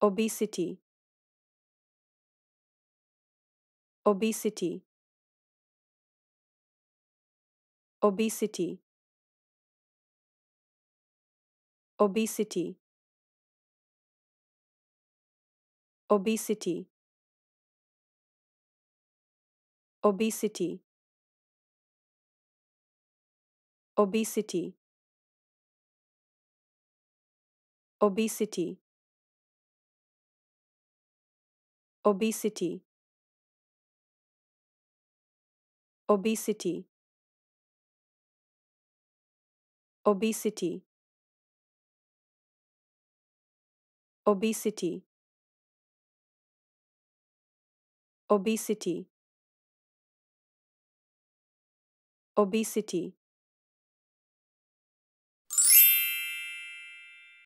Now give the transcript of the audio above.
obesity obesity obesity obesity obesity obesity obesity obesity obesity obesity obesity obesity obesity obesity